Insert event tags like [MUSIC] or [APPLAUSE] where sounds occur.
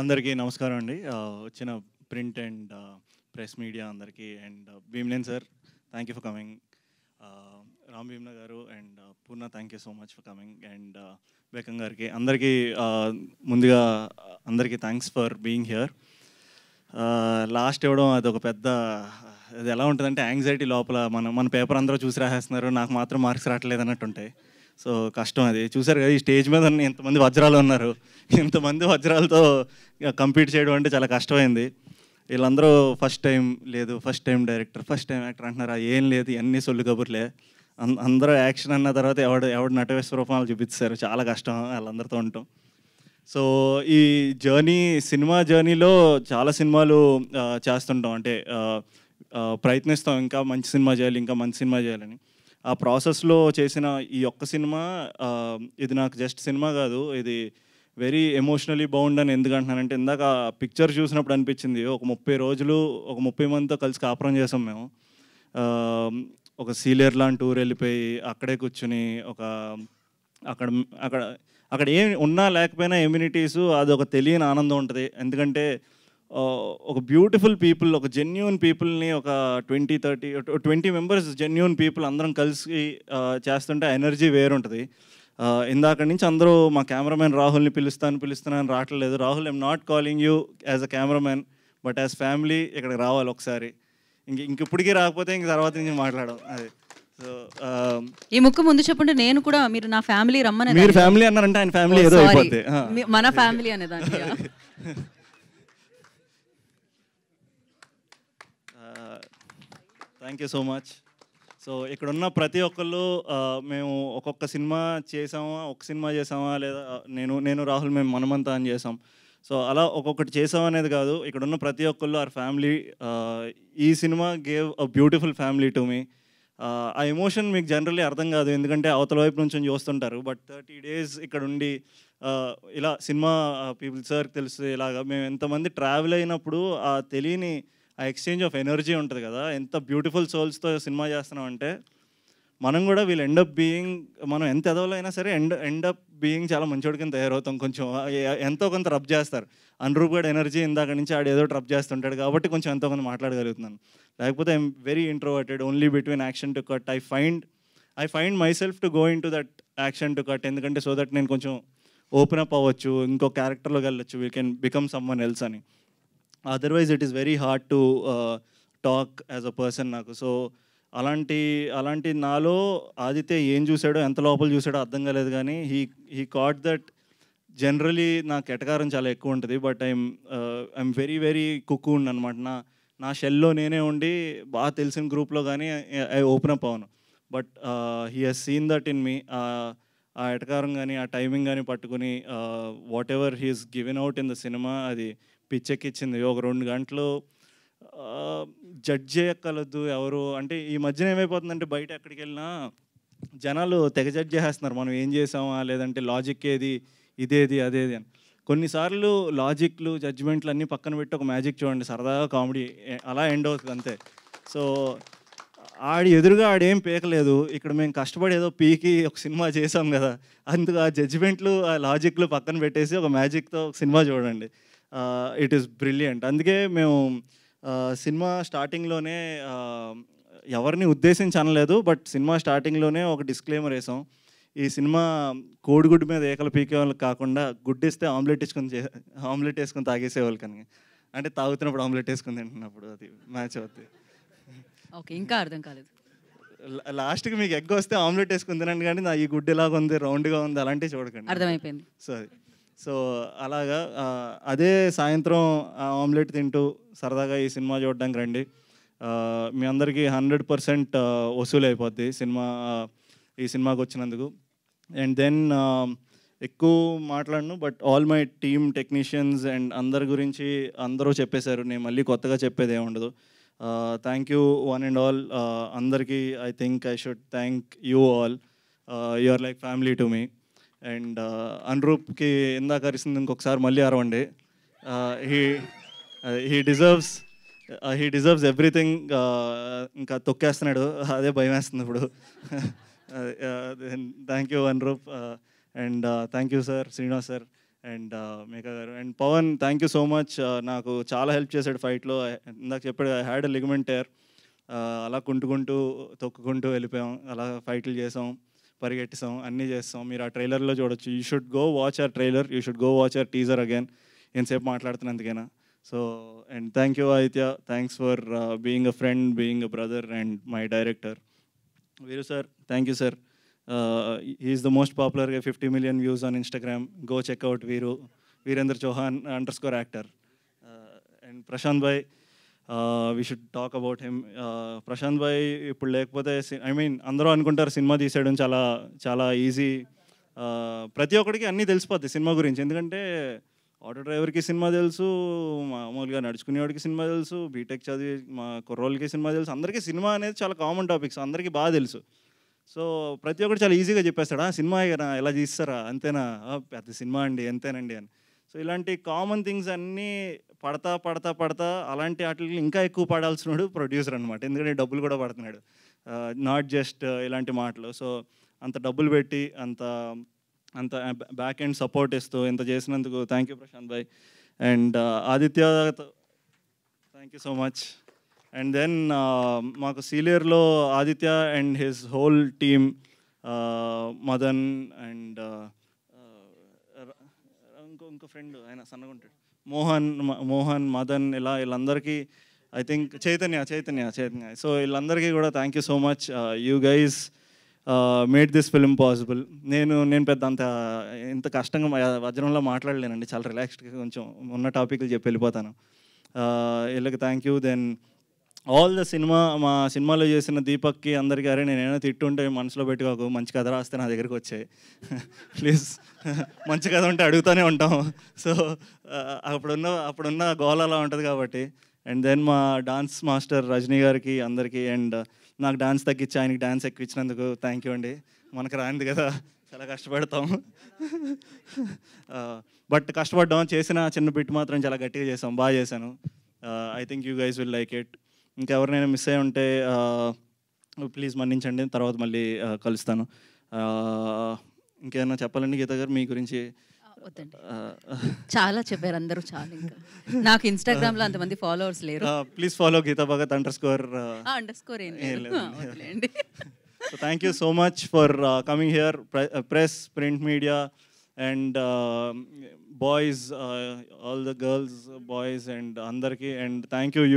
అందరికీ నమస్కారం అండి వచ్చిన ప్రింట్ అండ్ ప్రెస్ మీడియా అందరికీ అండ్ భీమ్లేన్ sir thank you for coming Ram భీమ్న గారు and Purna thank you so much for coming and బేకం గారికి అందరికీ ముందుగా అందరికీ thanks for being here last ఇవ్వడం అది ఒక పెద్ద అది ఎలా ఉంటుందంటే యాంగ్జైటీ లోపల మన మన పేపర్ అందరూ చూసి రాసేస్తున్నారు నాకు మాత్రం మార్క్స్ రావట్లేదు అన్నట్టు ఉంటాయి సో కష్టం అది చూసారు కదా ఈ స్టేజ్ మీద ఎంతమంది వజ్రాలు ఉన్నారు ఇంతమంది వజ్రాలతో కంపీట్ చేయడం అంటే చాలా కష్టమైంది వీళ్ళందరూ ఫస్ట్ టైం లేదు first time director first time actor అంటున్నారు ఏం లేదు ఇవన్నీ సొల్లు కబుర్లే అందరూ యాక్షన్ అన్న తర్వాత ఎవడు ఎవడు నటవేశ్వర స్వరూపాలు చూపిస్తారు చాలా కష్టం వాళ్ళందరితో ఉంటాం సో ఈ జర్నీ సినిమా జర్నీలో చాలా సినిమాలు చేస్తుంటాం అంటే ప్రయత్నిస్తాం ఇంకా మంచి సినిమా చేయాలి ఇంకా మంచి సినిమా చేయాలని ఆ ప్రాసెస్లో చేసిన ఈ ఒక్క సినిమా ఇది నాకు జస్ట్ సినిమా కాదు ఇది వెరీ ఎమోషనలీ బౌండ్ అని ఎందుకు అంటున్నానంటే ఇందాక పిక్చర్ చూసినప్పుడు అనిపించింది ఒక ముప్పై రోజులు ఒక ముప్పై మందితో కలిసి కాపురం చేసాం మేము ఒక సీలియర్ లాంటి టూర్ వెళ్ళిపోయి అక్కడే కూర్చుని ఒక అక్కడ అక్కడ అక్కడ ఏం ఉన్నా లేకపోయినా ఇమ్యూనిటీసు అది ఒక తెలియని ఆనందం ఉంటుంది ఎందుకంటే ఒక బ్యూటిఫుల్ పీపుల్ ఒక జెన్యున్ పీపుల్ని ఒక twenty thirty twenty members genuine people అందరం కలిసి చేస్తుంటే ఎనర్జీ వేరుంటుంది ఇందాక నుంచి అందరూ మా కెమెరామెన్ రాహుల్ని పిలుస్తాను పిలుస్తున్నాను రావట్లేదు Rahul I'm not calling you as a cameraman but as family ఇక్కడికి రావాలి ఒకసారి ఇంక ఇంక ఇప్పటికీ రాకపోతే ఇంక తర్వాత నుంచి మాట్లాడడం అది ఈ ముక్కు ముందు చెప్పండి నేను కూడా మీరు నా ఫ్యామిలీ రమ్మని మీరు ఫ్యామిలీ అన్నారంటే ఆయన ఫ్యామిలీ ఏదో అయిపోతే మన ఫ్యామిలీ అనేదాన్ని [LAUGHS] thank you so much so ఇక్కడ ఉన్న ప్రతి ఒక్కళ్ళు మేము ఒక్కొక్క సినిమా చేసామా ఒక సినిమా చేసామా లేదా నేను నేను రాహుల్ మేము మనమంతా అని చేసాం సో అలా ఒక్కొక్కటి చేసామనేది కాదు ఇక్కడ ఉన్న ప్రతి ఒక్కళ్ళు ఆర్ ఫ్యామిలీ ఈ సినిమా gave a beautiful family to me ఆ ఎమోషన్ మీకు జనరల్లీ అర్థం కాదు ఎందుకంటే అవతల వైపు నుంచి చూస్తుంటారు బట్ థర్టీ డేస్ ఇక్కడ ఉండి ఇలా సినిమా పీపుల్ సార్ తెలుసు ఇలాగ మేము ఎంతమంది ట్రావెల్ అయినప్పుడు ఆ తెలియని ఆ ఎక్స్చేంజ్ ఆఫ్ ఎనర్జీ ఉంటుంది కదా ఎంత బ్యూటిఫుల్ సోల్స్తో సినిమా చేస్తున్నాం అంటే మనం కూడా వీళ్ళు ఎండప్ బీయింగ్ మనం ఎంత ఎదవలో అయినా సరే ఎండ్ ఎండప్ బీయింగ్ చాలా మంచి కింద తయారవుతాం కొంచెం ఎంతో కొంత రబ్ చేస్తారు అనురూప్ గడ్ ఎనర్జీ ఇందాక నుంచి ఆడు ఏదో రబ్ చేస్తుంటాడు కాబట్టి కొంచెం ఎంతో కొంత మాట్లాడగలుగుతున్నాను లేకపోతే I'm very introverted only between action to cut I find I find myself to go into that action to cut ఎందుకంటే సో దట్ నేను కొంచెం ఓపెన్ అప్ అవ్వచ్చు ఇంకో క్యారెక్టర్లోకి వెళ్ళొచ్చు we can become someone else అని otherwise it is very hard to talk as a person నాకు so అలాంటి అలాంటి నాలో ఆదిత్య ఏం చూసాడో ఎంత లోపల చూసాడో అర్థం కాలేదు కానీ he he caught that generally నా కెటకారం చాలా ఎక్కువ ఉంటుంది but I'm I'm very very ఉండి అనమాట నా నా షెల్లో నేనే ఉండి బాగా తెలిసిన గ్రూప్లో కానీ ఐ ఓపెన్ అప్ అవును but he he's seen that in me ఆ ఎటకారం కానీ ఆ టైమింగ్ కానీ పట్టుకుని whatever he's given out in the సినిమా అది పిచ్చెక్కిచ్చింది ఒక రెండు గంటలు జడ్జ్ చేయక్కలదు ఎవరు అంటే ఈ మధ్యన ఏమైపోతుందంటే బయట ఎక్కడికి వెళ్ళినా జనాలు తెగ జడ్జ్ చేసేస్తున్నారు మనం ఏం చేసామా లేదంటే లాజిక్ ఏది ఇదేది అదేది అని కొన్నిసార్లు లాజిక్లు జడ్జ్మెంట్లు అన్నీ పక్కన పెట్టి ఒక మ్యాజిక్ చూడండి సరదాగా కామెడీ అలా ఎండ్ అవుతుంది అంతే సో ఆడి ఎదురుగా ఆడేం పీకలేదు ఇక్కడ మేము కష్టపడి ఏదో పీకి ఒక సినిమా చేసాం కదా అందుకు ఆ జడ్జిమెంట్లు ఆ లాజిక్లు పక్కన పెట్టేసి ఒక మ్యాజిక్తో ఒక సినిమా చూడండి ఇట్ ఈస్ బ్రిలియంట్ అందుకే మేము సినిమా స్టార్టింగ్లోనే ఎవరిని ఉద్దేశించి అనలేదు బట్ సినిమా స్టార్టింగ్లోనే ఒక డిస్క్లైమర్ వేసాం ఈ సినిమా కోడిగుడ్డు మీద ఏకల పీకే వాళ్ళకి కాకుండా ఇస్తే ఆమ్లెట్ చే ఆమ్లెట్ వేసుకొని తాగేసేవాళ్ళు కానీ అంటే తాగుతున్నప్పుడు ఆమ్లెట్ వేసుకుని తింటున్నప్పుడు అది మ్యాచ్ అవుతుంది ఓకే ఇంకా అర్థం కాలేదు లాస్ట్కి మీకు ఎగ్ వస్తే ఆమ్లెట్ వేసుకుని తినండి కానీ నా ఈ గుడ్డు ఎలాగ ఉంది రౌండ్గా ఉంది అలాంటివి చూడకండి అర్థమైపోయింది సో సో అలాగా అదే సాయంత్రం ఆమ్లెట్ తింటూ సరదాగా ఈ సినిమా చూడడానికి రండి మీ అందరికీ హండ్రెడ్ పర్సెంట్ వసూలు అయిపోద్ది సినిమా ఈ సినిమాకి వచ్చినందుకు అండ్ దెన్ ఎక్కువ మాట్లాడను but all my team technicians and అందరి గురించి అందరూ చెప్పేశారు నేను మళ్ళీ కొత్తగా చెప్పేది ఏముండదు thank you one and all అందరికీ I think I should thank you all you are like family to me and అనురూప్కి ఇందాక అరిసింది ఇంకొకసారి మళ్ళీ అరవండి he he deserves he deserves everything ఇంకా తొక్కేస్తున్నాడు అదే భయం వేస్తుంది ఇప్పుడు thank you Anurup and thank you sir Srinivas sir and Meka గారు and Pawan thank you so much నాకు చాలా హెల్ప్ చేశాడు ఫైట్లో ఇందాక చెప్పాడు ఐ హ్యాడ్ లిగమెంట్ ఎయిర్ అలా కుంటుకుంటూ తొక్కుకుంటూ వెళ్ళిపోయాం అలా ఫైట్లు చేసాం పరిగెట్టిస్తాం అన్నీ చేస్తాం మీరు ఆ ట్రైలర్లో చూడొచ్చు you should go watch our trailer you should go watch our teaser again ఎంతసేపు మాట్లాడుతున్నందుకైనా so and thank you Aditya thanks for being a friend being a brother and my director Veeru sir thank you sir is the most popular fifty million views on Instagram go check out Veeru Virendra Chauhan underscore actor and Prashanth bhai we should talk about him Prashanth bhai ఇప్పుడు లేకపోతే I mean అందరూ అనుకుంటారు cinema తీసేయడం చాలా చాలా easy uh, ప్రతి ఒక్కడికి అన్నీ తెలిసిపోద్ది సినిమా గురించి ఎందుకంటే ఆటో డ్రైవర్కి సినిమా తెలుసు మామూలుగా నడుచుకునేవాడికి సినిమా తెలుసు బీటెక్ చదివి మా కుర్రోళ్ళకి సినిమా తెలుసు అందరికీ సినిమా అనేది చాలా కామన్ టాపిక్స్ అందరికీ బాగా తెలుసు సో ప్రతి ఒక్కరు చాలా ఈజీగా చెప్పేస్తాడు సినిమా ఎలా తీస్తారా అంతేనా పెద్ద సినిమా అండి అంతేనండి అని సో ఇలాంటి కామన్ థింగ్స్ అన్నీ పడతా పడతా పడతా అలాంటి వాటికి ఇంకా ఎక్కువ పడాల్సినాడు ప్రొడ్యూసర్ అనమాట ఎందుకంటే డబ్బులు కూడా పడుతున్నాడు నాట్ జస్ట్ ఇలాంటి మాటలు సో అంత డబ్బులు పెట్టి అంత అంత బ్యాక్ ఎండ్ సపోర్ట్ ఇస్తూ ఇంత చేసినందుకు thank you Prashanth bhai and Aditya thank you so much and then మాకు సీలియర్లో Aditya and his whole team Madan and ఇంకో ఫ్రెండ్ ఆయన సన్నగా ఉంటాడు మోహన్ మోహన్ మదన్ ఇలా వీళ్ళందరికీ I think Chaitanya Chaitanya Chaitanya so వీళ్ళందరికీ కూడా thank you so much you guys made this film possible నేను నేను పెద్ద అంత ఇంత కష్టంగా వజ్రంలో మాట్లాడలేనండి చాలా రిలాక్స్డ్గా కొంచెం ఉన్న టాపిక్లు చెప్పి వెళ్ళిపోతాను uh, వీళ్ళకి thank you then all the సినిమా మా సినిమాలో చేసిన దీపక్కి అందరికీ అరే ఏమైనా తిట్టుంటే మనసులో పెట్టుకోకు మంచి కథ రాస్తే నా దగ్గరికి వచ్చాయి ప్లీజ్ మంచి కథ ఉంటే అడుగుతూనే ఉంటాం సో అప్పుడున్న అప్పుడున్న గోల్ అలా ఉంటుంది కాబట్టి అండ్ దెన్ మా డాన్స్ మాస్టర్ రజనీ గారికి అందరికీ అండ్ నాకు డాన్స్ తగ్గించి ఆయనకి డాన్స్ ఎక్కువ ఇచ్చినందుకు థ్యాంక్ యూ అండి మనకు రానిది కదా చాలా కష్టపడతాం బట్ కష్టపడ్డాం చేసిన చిన్న బిట్ మాత్రం చాలా గట్టిగా చేసాం బాగా చేశాను I think you guys will like it ఇంకెవరినైనా మిస్ అయి ఉంటే ప్లీజ్ మన్నించండి తర్వాత మళ్ళీ కలుస్తాను ఇంకేమైనా చెప్పాలండి గీత గారు మీ గురించి చాలా చెప్పారు అందరూ చాలా నాకు ఇన్స్టాగ్రామ్ లో అంతమంది ఫాలోవర్స్ లేరు please follow Geetha Bhagat underscore underscore so thank you so much for coming here press print media and boys all the girls boys and అందరికీ అండ్ థ్యాంక్ యూ